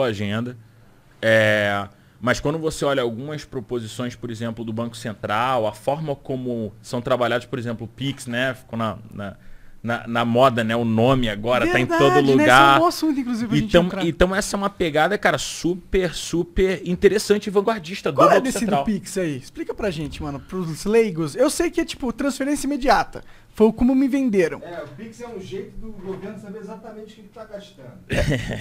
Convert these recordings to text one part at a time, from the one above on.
a agenda. É, mas quando você olha algumas proposições, por exemplo, do Banco Central, a forma como são trabalhados, por exemplo, o PIX, né? Ficou na, na na, na, moda, né? O nome agora Verdade, tá em todo né? É lugar. Né? É inclusive, então, então essa é uma pegada, cara, super, super interessante e vanguardista Qual do é desse do Pix aí? Explica pra gente, mano, pros leigos. Eu sei que é tipo transferência imediata. Foi como me venderam. É, o Pix é um jeito do governo saber exatamente o que ele tá gastando.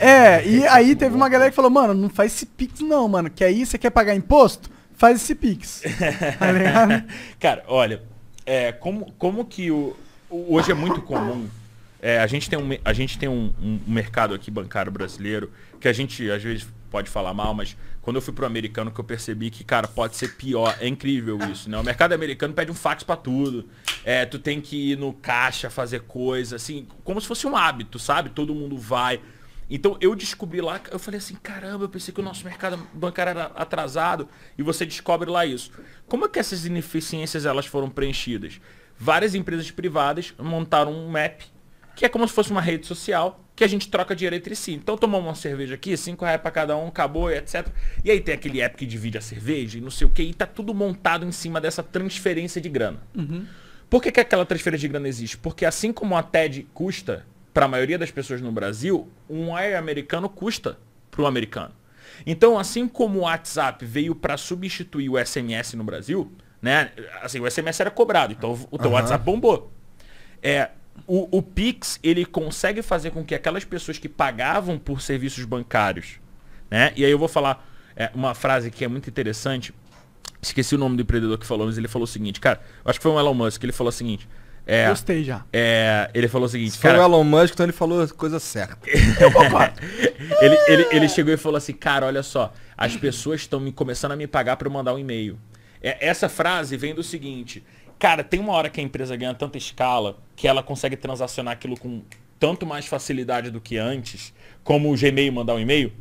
é, e é aí teve uma galera que falou, mano, não faz esse Pix não, mano, que aí você quer pagar imposto? Faz esse Pix. tá ligado? Cara, olha, é, como, como que o hoje é muito comum. É, a gente tem, um, a gente tem um, um, mercado aqui bancário brasileiro que a gente às vezes pode falar mal, mas quando eu fui pro americano que eu percebi que, cara, pode ser pior. É incrível isso, né? O mercado americano pede um fax para tudo. É, tu tem que ir no caixa fazer coisa, assim, como se fosse um hábito, sabe? Todo mundo vai. Então eu descobri lá, eu falei assim, caramba, eu pensei que o nosso mercado bancário era atrasado e você descobre lá isso. Como é que essas ineficiências elas foram preenchidas? várias empresas privadas montaram um map, que é como se fosse uma rede social, que a gente troca dinheiro entre si. Então tomamos uma cerveja aqui, cinco reais para cada um, acabou, etc. E aí tem aquele app que divide a cerveja e não sei o que, e tá tudo montado em cima dessa transferência de grana. Uhum. Por que, que aquela transferência de grana existe? Porque assim como a TED custa, para a maioria das pessoas no Brasil, um wire americano custa para o americano. Então, assim como o WhatsApp veio para substituir o SMS no Brasil, né? Assim, o SMS era cobrado, então o teu uhum. WhatsApp bombou. É, o, o, Pix, ele consegue fazer com que aquelas pessoas que pagavam por serviços bancários, né? E aí eu vou falar é, uma frase que é muito interessante. Esqueci o nome do empreendedor que falou, mas ele falou o seguinte, cara, acho que foi o um Elon Musk, ele falou o seguinte. É, Gostei já. É, ele falou o seguinte, Se cara, Foi o Elon Musk, então ele falou a coisa certa. ele, ele, ele chegou e falou assim, cara, olha só, as pessoas estão começando a me pagar para eu mandar um e-mail. É, essa frase vem do seguinte. Cara, tem uma hora que a empresa ganha tanta escala que ela consegue transacionar aquilo com tanto mais facilidade do que antes, como o Gmail mandar um e-mail,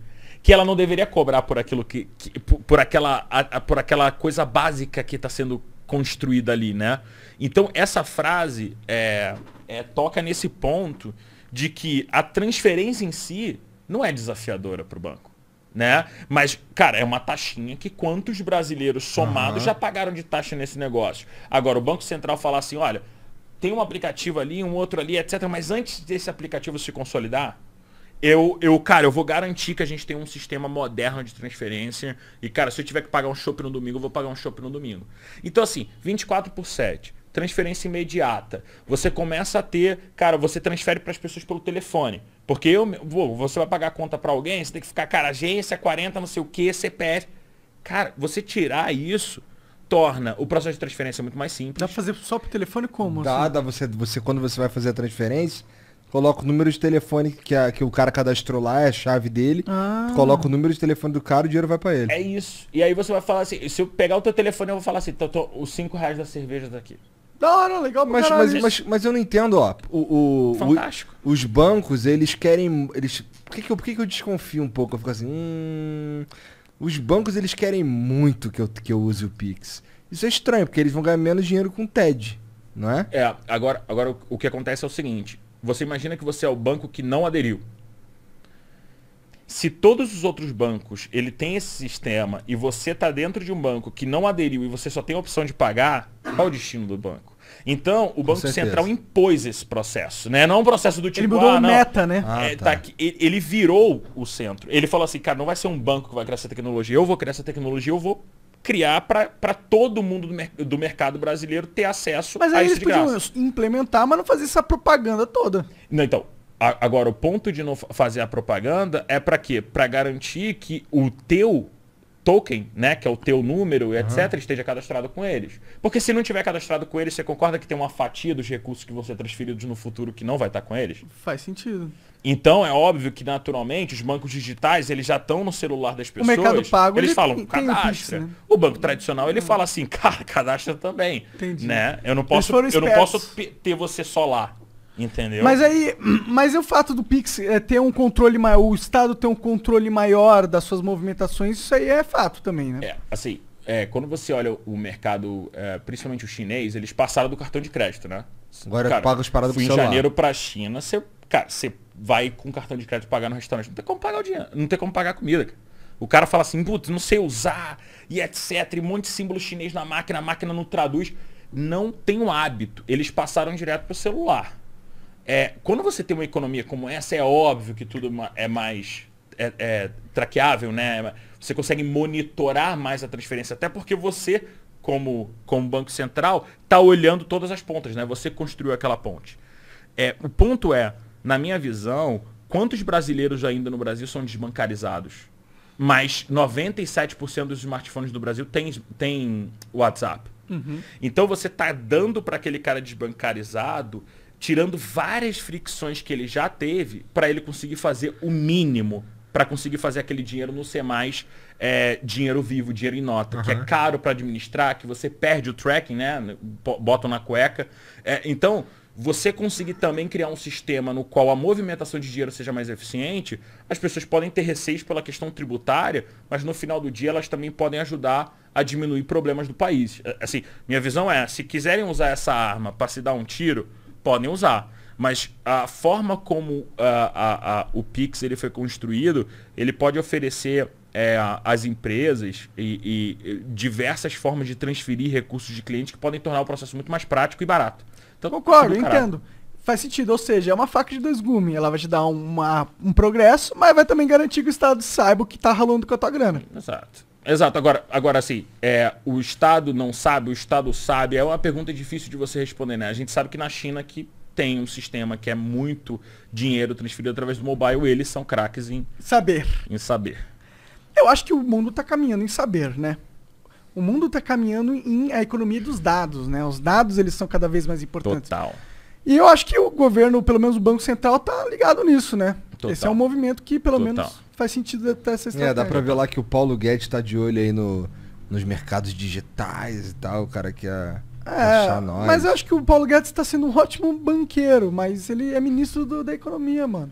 que ela não deveria cobrar por aquilo que, que por, por, aquela a, por aquela coisa básica que está sendo construída ali, né? Então essa frase é, é, toca nesse ponto de que a transferência em si não é desafiadora para o banco né? Mas, cara, é uma taxinha que quantos brasileiros somados uhum. já pagaram de taxa nesse negócio? Agora, o Banco Central falar assim, olha, tem um aplicativo ali, um outro ali, etc. Mas antes desse aplicativo se consolidar, eu, eu, cara, eu vou garantir que a gente tem um sistema moderno de transferência. E, cara, se eu tiver que pagar um shopping no domingo, eu vou pagar um shopping no domingo. Então, assim, 24 por 7 transferência imediata. Você começa a ter, cara, você transfere para as pessoas pelo telefone. Porque eu, você vai pagar a conta para alguém, você tem que ficar, cara, agência, 40, não sei o que, CPF. Cara, você tirar isso torna o processo de transferência muito mais simples. Dá pra fazer só por telefone como? Dá, assim? dá você, você, quando você vai fazer a transferência, coloca o número de telefone que, a, que o cara cadastrou lá, é a chave dele, ah. coloca o número de telefone do cara e o dinheiro vai para ele. É isso. E aí você vai falar assim, se eu pegar o teu telefone, eu vou falar assim, tô, tô, os 5 reais da cerveja daqui. Tá da hora, legal pra mas, mas, mas, mas, eu não entendo, ó. O, o, Fantástico. O, os bancos, eles querem. Eles, por que, que, eu, por que, que eu desconfio um pouco? Eu fico assim. Hum, os bancos, eles querem muito que eu, que eu use o Pix. Isso é estranho, porque eles vão ganhar menos dinheiro com o TED, não é? É, agora, agora o que acontece é o seguinte. Você imagina que você é o banco que não aderiu. Se todos os outros bancos ele tem esse sistema e você está dentro de um banco que não aderiu e você só tem a opção de pagar, qual é o destino do banco? Então, o Banco Central impôs esse processo, né? Não é um processo do tipo... Ele mudou ah, a meta, né? Ah, é, tá. Tá, ele virou o centro. Ele falou assim, cara, não vai ser um banco que vai criar essa tecnologia. Eu vou criar essa tecnologia, eu vou criar para todo mundo do, mer do, mercado brasileiro ter acesso mas a isso de graça. eles podiam implementar, mas não fazer essa propaganda toda. Não, então, a, agora o ponto de não fazer a propaganda é para quê? Para garantir que o teu token, né, que é o teu número, etc, uhum. esteja cadastrado com eles. Porque se não tiver cadastrado com eles, você concorda que tem uma fatia dos recursos que vão ser transferidos no futuro que não vai estar com eles? Faz sentido. Então é óbvio que naturalmente os bancos digitais eles já estão no celular das pessoas. O mercado pago eles falam tem, cadastra. Tem o, né? o, banco tradicional ele é. fala assim, cara, cadastra também, Entendi. né? Eu não posso, eu não posso ter você só lá. Entendeu? Mas aí, mas é o fato do Pix é, ter um controle maior, o Estado ter um controle maior das suas movimentações, isso aí é fato também, né? É, assim, é, quando você olha o mercado, é, principalmente o chinês, eles passaram do cartão de crédito, né? Agora cara, paga as paradas fui em janeiro para a China, você, cara, você vai com cartão de crédito pagar no restaurante, não tem como pagar o dinheiro, não tem como pagar a comida. Cara. O cara fala assim, putz, não sei usar, e etc, e um monte de símbolo chinês na máquina, a máquina não traduz. Não tem o um hábito. Eles passaram direto pro celular. É, quando você tem uma economia como essa, é óbvio que tudo é mais é, é, traqueável, né? Você consegue monitorar mais a transferência, até porque você, como, como Banco Central, está olhando todas as pontas, né? Você construiu aquela ponte. É, o ponto é, na minha visão, quantos brasileiros ainda no Brasil são desbancarizados? Mas 97% dos smartphones do Brasil tem, tem WhatsApp. Uhum. Então você está dando para aquele cara desbancarizado tirando várias fricções que ele já teve para ele conseguir fazer o mínimo para conseguir fazer aquele dinheiro não ser mais é, dinheiro vivo, dinheiro em nota, uhum. que é caro para administrar, que você perde o tracking, né? Botam na cueca. É, então, você conseguir também criar um sistema no qual a movimentação de dinheiro seja mais eficiente, as pessoas podem ter receios pela questão tributária, mas no final do dia elas também podem ajudar a diminuir problemas do país. É, assim, minha visão é, se quiserem usar essa arma para se dar um tiro, podem usar. Mas a forma como a, ah, a, a, o Pix ele foi construído, ele pode oferecer é, às empresas e, e, diversas formas de transferir recursos de clientes que podem tornar o processo muito mais prático e barato. Então, tá Concordo, entendo faz sentido. Ou seja, é uma faca de dois gumes. Ela vai te dar uma, um progresso, mas vai também garantir que o Estado saiba o que está ralando com a tua grana. Exato. Exato. Agora, agora assim, é, o Estado não sabe, o Estado sabe. É uma pergunta difícil de você responder, né? A gente sabe que na China que tem um sistema que é muito dinheiro transferido através do mobile, eles são craques em saber. Em saber. Eu acho que o mundo está caminhando em saber, né? O mundo está caminhando em a economia dos dados, né? Os dados eles são cada vez mais importantes. Total. E eu acho que o governo, pelo menos o Banco Central, está ligado nisso, né? Total. Esse é um movimento que, pelo Total. menos faz sentido até essa estratégia. É, dá pra ver lá que o Paulo Guedes tá de olho aí no, nos mercados digitais e tal, o cara que é... É, mas eu acho que o Paulo Guedes está sendo um ótimo banqueiro, mas ele é ministro do, da economia, mano.